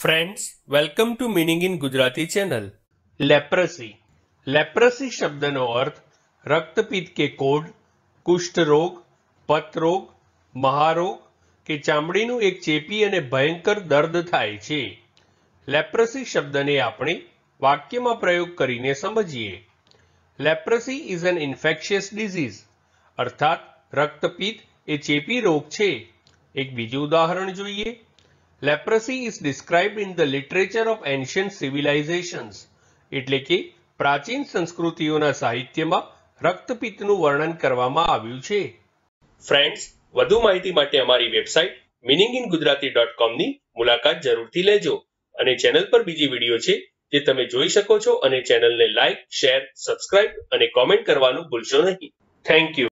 friends welcome to meaning in Gujarati channel leprosy leprosy શબ્દનો અર્થ રક્તપિત કે કોડ કુષ્ઠરોગ પતરોગ મહારોગ કે ચામડીનું એક ચેપી અને ભયંકર દર્દ થાય છે લેપ્રસી શબ્દને આપણે વાક્યમાં પ્રયોગ કરીને સમજીએ leprosy is an infectious disease અર્થાત રક્તપિત્ત એ ચેપી રોગ છે એક બીજું ઉદાહરણ જોઈએ leprosy is describe in the literature of ancient civilizations એટલે કે પ્રાચીન સંસ્કૃતિઓના સાહિત્યમાં રક્તપિત્તનું વર્ણન કરવામાં આવ્યું છે ફ્રેન્ડ્સ વધુ માહિતી માટે અમારી website meaning in Gujarati dot કોમની મુલાકાત જરૂરથી લેજો અને ચેનલ પર બીજી વિડીયો છે જે તમે જોઈ શકો છો અને ચેનલને લાઇક શેર સબસ્ક્રાઇબ અને કોમેન્ટ કરવાનું ભૂલશો નહીં થેન્ક યુ